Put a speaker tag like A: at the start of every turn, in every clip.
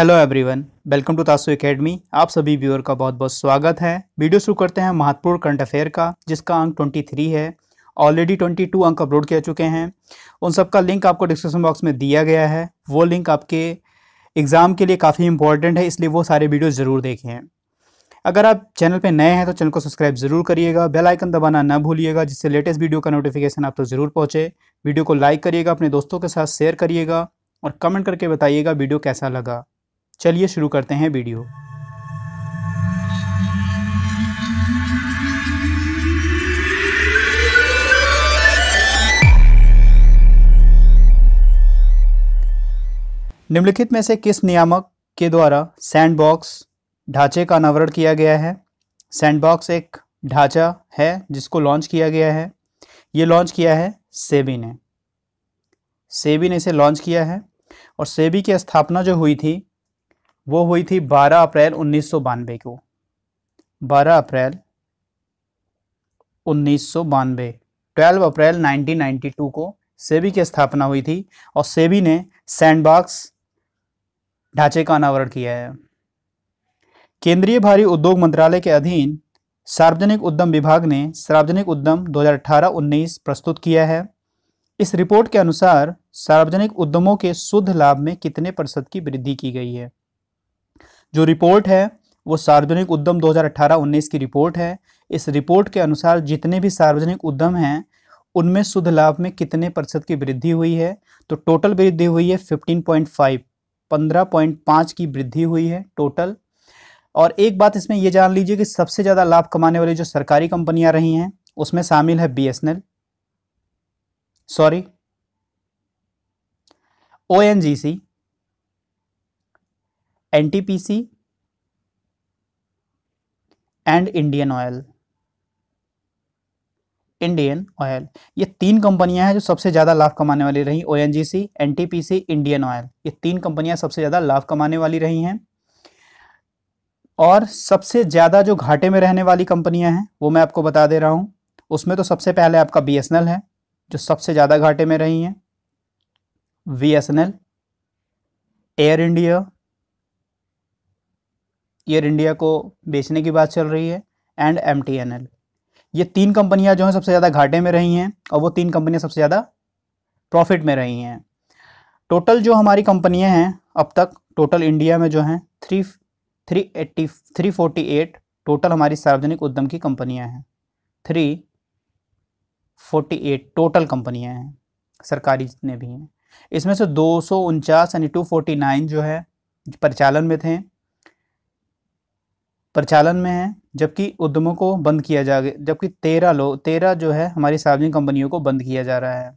A: hello everyone welcome to Tasu academy आप सभी viewer का बहुत बहुत स्वागत है वीडियो शुरू करते हैं महत्वपूर्ण करंट अफेयर का जिसका अंक 23 है ऑलरेडी 22 अंक अपलोड किया चुके हैं उन सब का लिंक आपको डिस्क्रिप्शन बॉक्स में दिया गया है वो लिंक आपके एग्ज़ाम के लिए काफ़ी इंपॉर्टेंट है इसलिए वो सारे वीडियो ज़रूर देखें अगर आप चैनल पर नए हैं तो चैनल को सब्सक्राइब जरूर करिएगा बेल आइकन दबाना ना भूलिएगा जिससे लेटेस्ट वीडियो का नोटिफिकेशन आप तो ज़रूर पहुँचे वीडियो को लाइक करिएगा अपने दोस्तों के साथ शेयर करिएगा और कमेंट करके बताइएगा वीडियो कैसा लगा चलिए शुरू करते हैं वीडियो निम्नलिखित में से किस नियामक के द्वारा सैंडबॉक्स ढांचे का अनावरण किया गया है सैंडबॉक्स एक ढांचा है जिसको लॉन्च किया गया है ये लॉन्च किया है सेबी ने सेबी ने इसे लॉन्च किया है और सेबी की स्थापना जो हुई थी वो हुई थी 12 अप्रैल उन्नीस को 12 अप्रैल उन्नीस सौ 12 अप्रैल 1992 को सेबी की स्थापना हुई थी और सेबी ने सैंडबॉक्स ढांचे का अनावरण किया है केंद्रीय भारी उद्योग मंत्रालय के अधीन सार्वजनिक उद्यम विभाग ने सार्वजनिक उद्यम 2018-19 प्रस्तुत किया है इस रिपोर्ट के अनुसार सार्वजनिक उद्यमों के शुद्ध लाभ में कितने प्रतिशत की वृद्धि की गई है जो रिपोर्ट है वो सार्वजनिक उद्यम 2018-19 की रिपोर्ट है इस रिपोर्ट के अनुसार जितने भी सार्वजनिक उद्यम हैं उनमें शुद्ध लाभ में कितने प्रतिशत की वृद्धि हुई है तो टोटल वृद्धि हुई है 15.5 15.5 की वृद्धि हुई है टोटल और एक बात इसमें यह जान लीजिए कि सबसे ज़्यादा लाभ कमाने वाली जो सरकारी कंपनियां रही हैं उसमें शामिल है B sorry O N G C NTPC and Indian Oil Indian Oil ये तीन कंपनियां हैं जो सबसे ज़्यादा लाभ कमाने वाली रही O N NTPC Indian Oil ये तीन कंपनियां सबसे ज़्यादा लाभ कमाने वाली रही हैं और सबसे ज़्यादा जो घाटे में रहने वाली कंपनियां हैं वो मैं आपको बता दे रहा हूं उसमें तो सबसे पहले आपका बी है जो सबसे ज़्यादा घाटे में रही हैं B S N L Air India Air India को बेचने की बात चल रही है एंड एम ये तीन कंपनियां जो हैं सबसे ज़्यादा घाटे में रही हैं और वो तीन कंपनियां सबसे ज़्यादा प्रॉफिट में रही हैं टोटल जो हमारी कंपनियां हैं अब तक टोटल इंडिया में जो हैं three three eighty three forty eight total हमारी सार्वजनिक उद्यम की कंपनियां हैं थ्री फोर्टी एट टोटल कंपनियां हैं सरकारी जितने भी हैं इसमें से दो सौ उनचास यानी टू फोर्टी नाइन जो है परिचालन में थे प्रचालन में है जबकि उद्यमों को बंद किया जा जबकि तेरह लोग तेरह जो है हमारी सार्वजनिक कंपनियों को बंद किया जा रहा है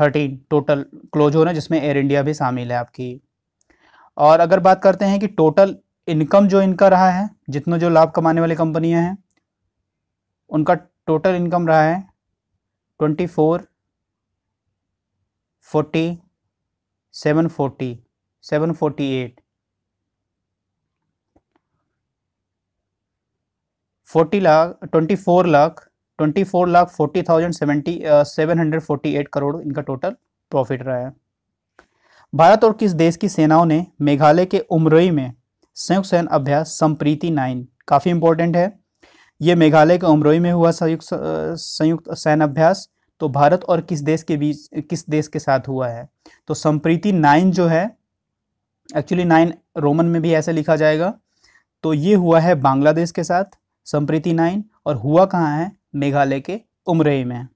A: थर्टीन टोटल क्लोज हो रहे हैं जिसमें एयर इंडिया भी शामिल है आपकी और अगर बात करते हैं कि टोटल इनकम जो इनका रहा है जितना जो लाभ कमाने वाली कंपनियां हैं उनका टोटल इनकम रहा है twenty four forty seven forty seven forty eight forty lakh twenty four lakh twenty four lakh forty thousand seventy seven hundred forty eight crore इनका टोटल प्रॉफिट रहा है भारत और किस देश की सेनाओं ने मेघालय के उमरई में संयुक्त सैन्य अभ्यास संप्रीति नाइन काफ़ी इंपॉर्टेंट है ये मेघालय के उमरोई में हुआ संयुक्त संयुक्त सैन्य अभ्यास तो भारत और किस देश के बीच किस देश के साथ हुआ है तो संप्रीति नाइन जो है एक्चुअली नाइन रोमन में भी ऐसे लिखा जाएगा तो ये हुआ है बांग्लादेश के साथ संप्रीति नाइन और हुआ कहाँ है मेघालय के उमरेई में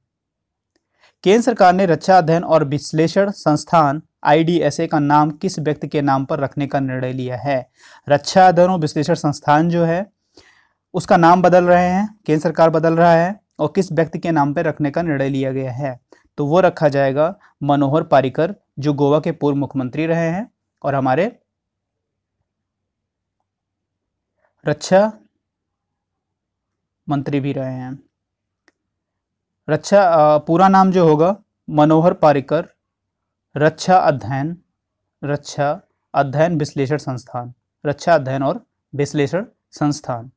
A: केंद्र सरकार ने रक्षा अध्ययन और विश्लेषण संस्थान आईडीएसए का नाम किस व्यक्ति के नाम पर रखने का निर्णय लिया है रक्षा अध्ययन और विश्लेषण संस्थान जो है उसका नाम बदल रहे हैं केंद्र सरकार बदल रहा है और किस व्यक्ति के नाम पर रखने का निर्णय लिया गया है तो वो रखा जाएगा मनोहर पारिकर जो गोवा के पूर्व मुख्यमंत्री रहे हैं और हमारे रक्षा मंत्री भी रहे हैं रक्षा पूरा नाम जो होगा मनोहर पारिकर रक्षा अध्ययन रक्षा अध्ययन विश्लेषण संस्थान रक्षा अध्ययन और विश्लेषण संस्थान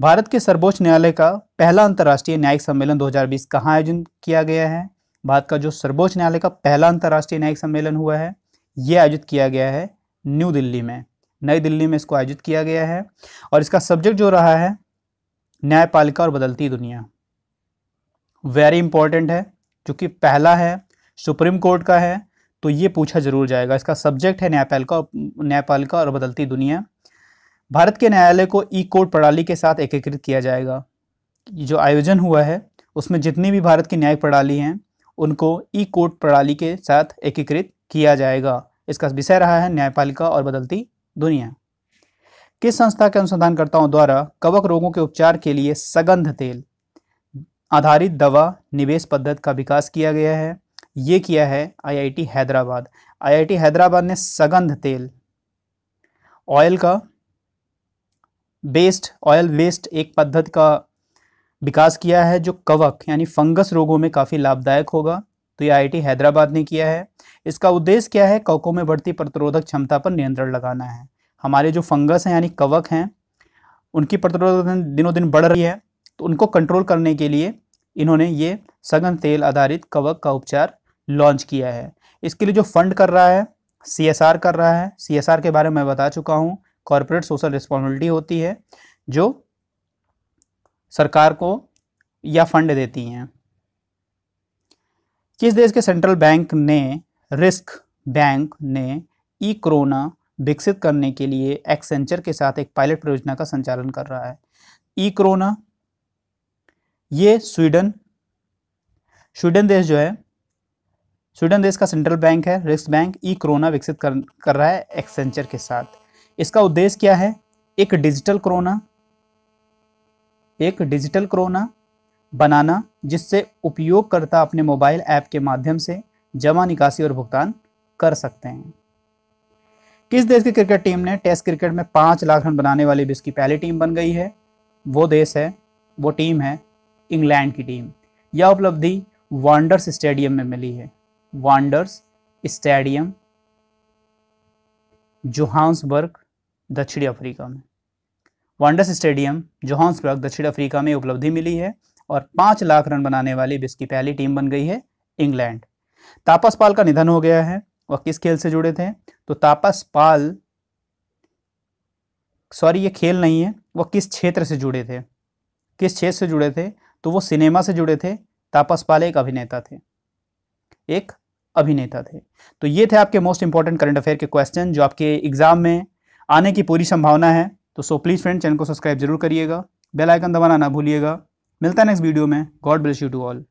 A: भारत के सर्वोच्च न्यायालय का पहला अंतर्राष्ट्रीय न्यायिक सम्मेलन 2020 कहाँ आयोजन किया गया है भारत का जो सर्वोच्च न्यायालय का पहला अंतर्राष्ट्रीय न्यायिक सम्मेलन हुआ है ये आयोजित किया गया है न्यू दिल्ली में नई दिल्ली में इसको आयोजित किया गया है और इसका सब्जेक्ट जो रहा है न्यायपालिका और बदलती दुनिया वेरी इंपॉर्टेंट है क्योंकि पहला है सुप्रीम कोर्ट का है तो ये पूछा जरूर जाएगा इसका सब्जेक्ट है न्यायपालिका न्यायपालिका और बदलती दुनिया भारत के न्यायालय को ई कोर्ट प्रणाली के साथ एकीकृत किया जाएगा जो आयोजन हुआ है उसमें जितनी भी भारत की न्यायिक प्रणाली हैं उनको ई कोर्ट प्रणाली के साथ एकीकृत किया जाएगा इसका विषय रहा है न्यायपालिका और बदलती दुनिया किस संस्था के अनुसंधानकर्ताओं द्वारा कवक रोगों के उपचार के लिए सगंध तेल आधारित दवा निवेश पद्धति का विकास किया गया है ये किया है आईआईटी हैदराबाद आईआईटी हैदराबाद ने सगंध तेल ऑयल का बेस्ड ऑयल वेस्ट एक पद्धति का विकास किया है जो कवक यानी फंगस रोगों में काफ़ी लाभदायक होगा तो ये आईआईटी हैदराबाद ने किया है इसका उद्देश्य क्या है कवकों में बढ़ती प्रतिरोधक क्षमता पर नियंत्रण लगाना है हमारे जो फंगस हैं यानी कवक हैं उनकी प्रतिरोधकता दिनों दिन बढ़ रही है तो उनको कंट्रोल करने के लिए इन्होंने ये सघन तेल आधारित कवक का उपचार लॉन्च किया है इसके लिए जो फंड कर रहा है सी कर रहा है सी के बारे में बता चुका हूँ कॉरपोरेट सोशल रिस्पॉन्सिबिलिटी होती है जो सरकार को या फंड देती हैं किस देश के सेंट्रल बैंक ने रिस्क बैंक ने ई क्रोना विकसित करने के लिए एक्सेंचर के साथ एक पायलट परियोजना का संचालन कर रहा है ई क्रोना ये स्वीडन स्वीडन देश जो है स्वीडन देश का सेंट्रल बैंक है रिस्क बैंक ई क्रोना विकसित कर कर रहा है एक्सेंचर के साथ इसका उद्देश्य क्या है एक डिजिटल क्रोना एक डिजिटल कोरोना बनाना जिससे उपयोगकर्ता अपने मोबाइल ऐप के माध्यम से जमा निकासी और भुगतान कर सकते हैं किस देश की क्रिकेट टीम ने टेस्ट क्रिकेट में पांच लाख रन बनाने वाली विश्व की पहली टीम बन गई है वो देश है वो टीम है इंग्लैंड की टीम यह उपलब्धि वांडर्स स्टेडियम में मिली है वांडर्स स्टेडियम जोहान्सबर्ग दक्षिण अफ्रीका में वांडर्स स्टेडियम जोहान्सबर्ग दक्षिण अफ्रीका में उपलब्धि मिली है और पांच लाख रन बनाने वाली विश्व की पहली टीम बन गई है इंग्लैंड तापस पाल का निधन हो गया है वह किस खेल से जुड़े थे तो तापस पाल सॉरी ये खेल नहीं है वह किस क्षेत्र से जुड़े थे किस क्षेत्र से जुड़े थे तो वो सिनेमा से जुड़े थे तापस पाल एक अभिनेता थे एक अभिनेता थे तो ये थे आपके मोस्ट इंपॉर्टेंट करंट अफेयर के क्वेश्चन जो आपके एग्जाम में आने की पूरी संभावना है तो सो प्लीज़ फ्रेंड चैनल को सब्सक्राइब जरूर करिएगा बेल आइकन दबाना ना भूलिएगा मिलता है नेक्स्ट वीडियो में God bless you to all